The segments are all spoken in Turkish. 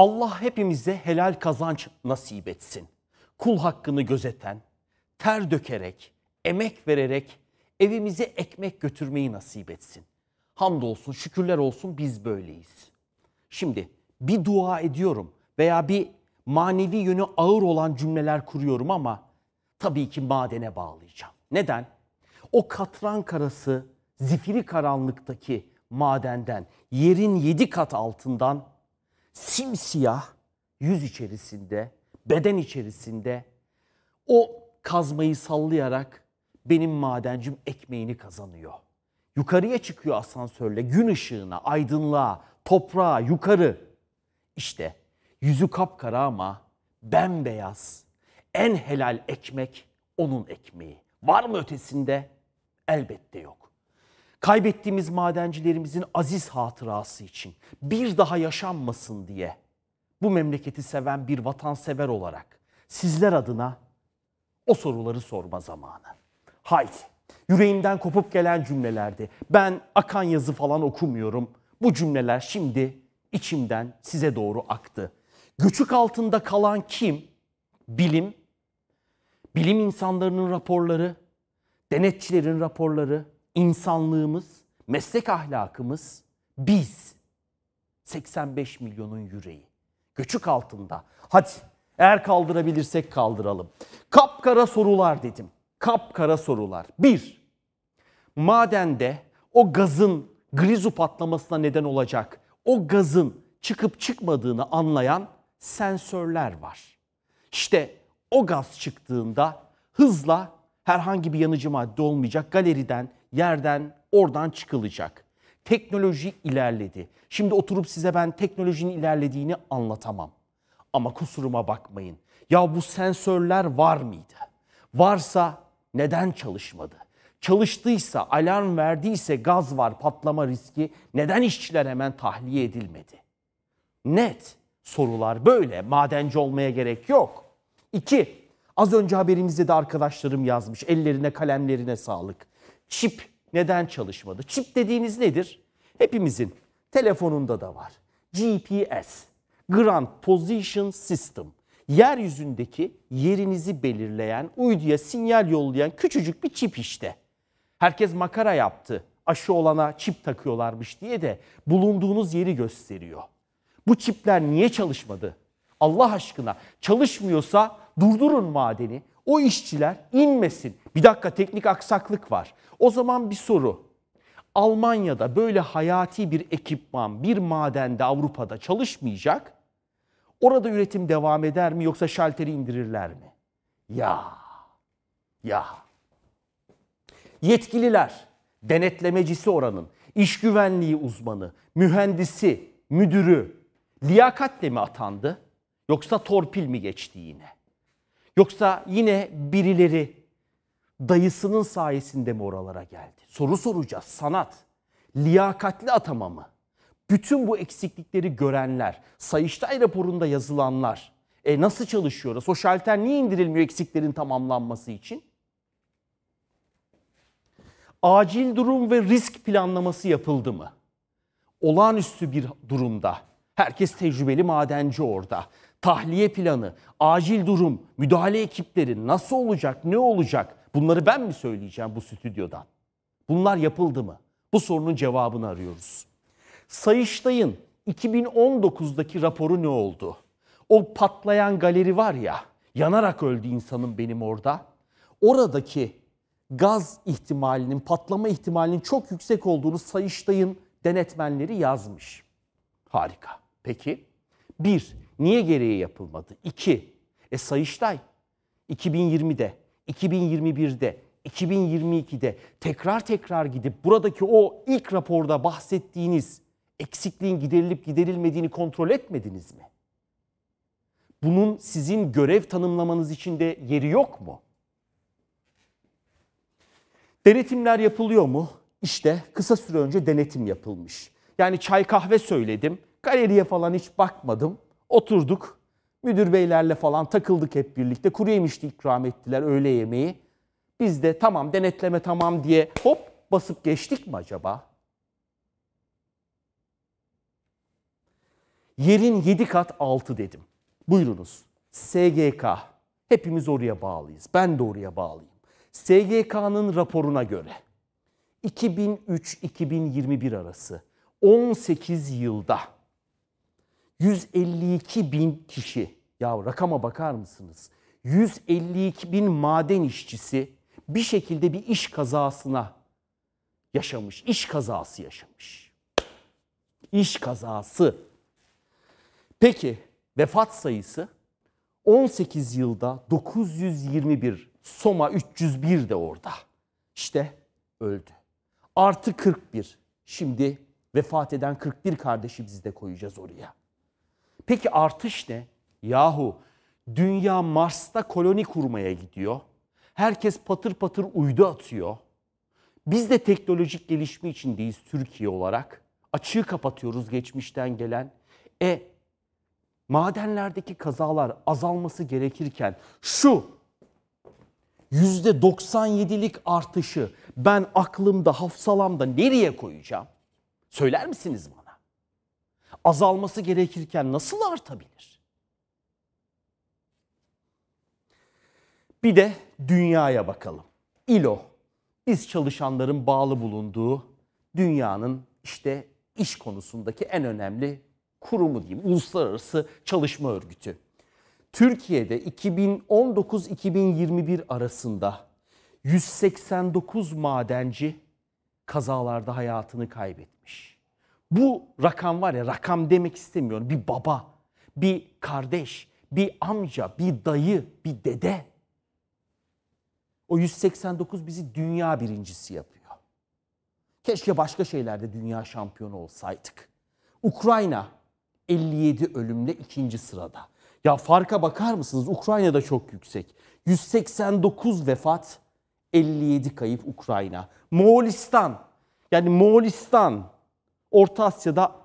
Allah hepimize helal kazanç nasip etsin. Kul hakkını gözeten, ter dökerek, emek vererek evimize ekmek götürmeyi nasip etsin. Hamdolsun, şükürler olsun biz böyleyiz. Şimdi bir dua ediyorum veya bir manevi yönü ağır olan cümleler kuruyorum ama tabii ki madene bağlayacağım. Neden? O katran karası zifiri karanlıktaki madenden, yerin yedi kat altından simsiyah yüz içerisinde, beden içerisinde o kazmayı sallayarak benim madencim ekmeğini kazanıyor. Yukarıya çıkıyor asansörle gün ışığına, aydınlığa, toprağa, yukarı. İşte yüzü kapkara ama bembeyaz. En helal ekmek onun ekmeği. Var mı ötesinde? Elbette yok. Kaybettiğimiz madencilerimizin aziz hatırası için bir daha yaşanmasın diye bu memleketi seven bir vatansever olarak sizler adına o soruları sorma zamanı. Haydi yüreğimden kopup gelen cümlelerdi. Ben akan yazı falan okumuyorum. Bu cümleler şimdi içimden size doğru aktı. Göçük altında kalan kim? Bilim, bilim insanlarının raporları, denetçilerin raporları, insanlığımız, meslek ahlakımız biz. 85 milyonun yüreği. Göçük altında. Hadi eğer kaldırabilirsek kaldıralım. Kapkara sorular dedim. Kapkara sorular. Bir, madende o gazın grizu patlamasına neden olacak o gazın çıkıp çıkmadığını anlayan sensörler var. İşte o gaz çıktığında hızla herhangi bir yanıcı madde olmayacak. Galeriden, yerden, oradan çıkılacak. Teknoloji ilerledi. Şimdi oturup size ben teknolojinin ilerlediğini anlatamam. Ama kusuruma bakmayın. Ya bu sensörler var mıydı? Varsa neden çalışmadı? Çalıştıysa, alarm verdiyse gaz var, patlama riski neden işçiler hemen tahliye edilmedi? Net sorular böyle. Madenci olmaya gerek yok. İki, Az önce haberimizde de arkadaşlarım yazmış. Ellerine kalemlerine sağlık. Çip neden çalışmadı? Çip dediğiniz nedir? Hepimizin telefonunda da var. GPS, Ground Position System. Yeryüzündeki yerinizi belirleyen, uyduya sinyal yollayan küçücük bir çip işte. Herkes makara yaptı. Aşı olana çip takıyorlarmış diye de bulunduğunuz yeri gösteriyor. Bu çipler niye çalışmadı? Allah aşkına çalışmıyorsa durdurun madeni. O işçiler inmesin. Bir dakika teknik aksaklık var. O zaman bir soru. Almanya'da böyle hayati bir ekipman bir madende Avrupa'da çalışmayacak. Orada üretim devam eder mi yoksa şalteri indirirler mi? Ya. Ya. Yetkililer, denetlemecisi oranın, iş güvenliği uzmanı, mühendisi, müdürü liyakatle mi atandı yoksa torpil mi geçti yine? Yoksa yine birileri dayısının sayesinde mi oralara geldi? Soru soracağız. Sanat, liyakatli atama mı? Bütün bu eksiklikleri görenler, Sayıştay raporunda yazılanlar, e nasıl çalışıyoruz? O şalter niye indirilmiyor eksiklerin tamamlanması için? Acil durum ve risk planlaması yapıldı mı? Olağanüstü bir durumda. Herkes tecrübeli madenci orada tahliye planı, acil durum, müdahale ekipleri nasıl olacak, ne olacak? Bunları ben mi söyleyeceğim bu stüdyodan? Bunlar yapıldı mı? Bu sorunun cevabını arıyoruz. Sayıştay'ın 2019'daki raporu ne oldu? O patlayan galeri var ya, yanarak öldü insanın benim orada. Oradaki gaz ihtimalinin, patlama ihtimalinin çok yüksek olduğunu Sayıştay'ın denetmenleri yazmış. Harika. Peki. Bir, Niye gereği yapılmadı? İki, e Sayıştay 2020'de, 2021'de, 2022'de tekrar tekrar gidip buradaki o ilk raporda bahsettiğiniz eksikliğin giderilip giderilmediğini kontrol etmediniz mi? Bunun sizin görev tanımlamanız içinde yeri yok mu? Denetimler yapılıyor mu? İşte kısa süre önce denetim yapılmış. Yani çay kahve söyledim, galeriye falan hiç bakmadım Oturduk. Müdür beylerle falan takıldık hep birlikte. Kuru yemişti ikram ettiler öğle yemeği. Biz de tamam denetleme tamam diye hop basıp geçtik mi acaba? Yerin 7 kat altı dedim. Buyurunuz. SGK. Hepimiz oraya bağlıyız. Ben de oraya bağlıyım. SGK'nın raporuna göre 2003-2021 arası 18 yılda 152 bin kişi. Ya rakama bakar mısınız? 152 bin maden işçisi bir şekilde bir iş kazasına yaşamış. İş kazası yaşamış. İş kazası. Peki vefat sayısı 18 yılda 921, Soma 301 de orada. İşte öldü. Artı 41. Şimdi vefat eden 41 kardeşimizi de koyacağız oraya. Peki artış ne? Yahu dünya Mars'ta koloni kurmaya gidiyor. Herkes patır patır uydu atıyor. Biz de teknolojik gelişme içindeyiz Türkiye olarak. Açığı kapatıyoruz geçmişten gelen. E madenlerdeki kazalar azalması gerekirken şu %97'lik artışı ben aklımda, hafsalamda nereye koyacağım? Söyler misiniz bana? azalması gerekirken nasıl artabilir? Bir de dünyaya bakalım. ILO, biz çalışanların bağlı bulunduğu dünyanın işte iş konusundaki en önemli kurumu diyeyim, Uluslararası Çalışma Örgütü. Türkiye'de 2019-2021 arasında 189 madenci kazalarda hayatını kaybetmiş. Bu rakam var ya rakam demek istemiyorum. Bir baba, bir kardeş, bir amca, bir dayı, bir dede. O 189 bizi dünya birincisi yapıyor. Keşke başka şeylerde dünya şampiyonu olsaydık. Ukrayna 57 ölümle ikinci sırada. Ya farka bakar mısınız? Ukrayna'da çok yüksek. 189 vefat, 57 kayıp Ukrayna. Moğolistan. Yani Moğolistan Orta Asya'da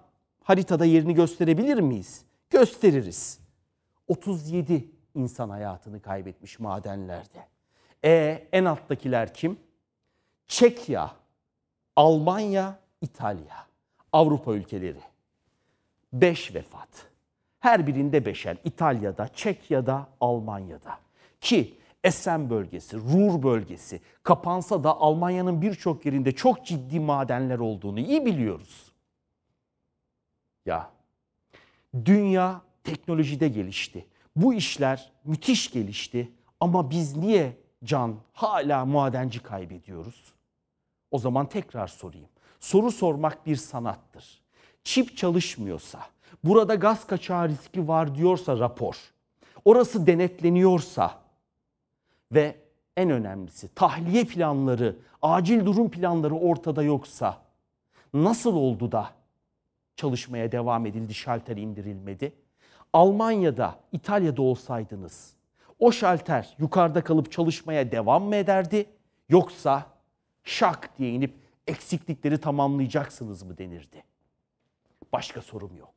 haritada yerini gösterebilir miyiz? Gösteririz. 37 insan hayatını kaybetmiş madenlerde. E en alttakiler kim? Çekya, Almanya, İtalya. Avrupa ülkeleri. 5 vefat. Her birinde beşer. İtalya'da, Çekya'da, Almanya'da. Ki Esen bölgesi, Ruhr bölgesi kapansa da Almanya'nın birçok yerinde çok ciddi madenler olduğunu iyi biliyoruz ya. Dünya teknolojide gelişti. Bu işler müthiş gelişti ama biz niye can hala madenci kaybediyoruz? O zaman tekrar sorayım. Soru sormak bir sanattır. Çip çalışmıyorsa, burada gaz kaçağı riski var diyorsa rapor, orası denetleniyorsa ve en önemlisi tahliye planları, acil durum planları ortada yoksa nasıl oldu da çalışmaya devam edildi, şalter indirilmedi. Almanya'da, İtalya'da olsaydınız o şalter yukarıda kalıp çalışmaya devam mı ederdi yoksa şak diye inip eksiklikleri tamamlayacaksınız mı denirdi? Başka sorum yok.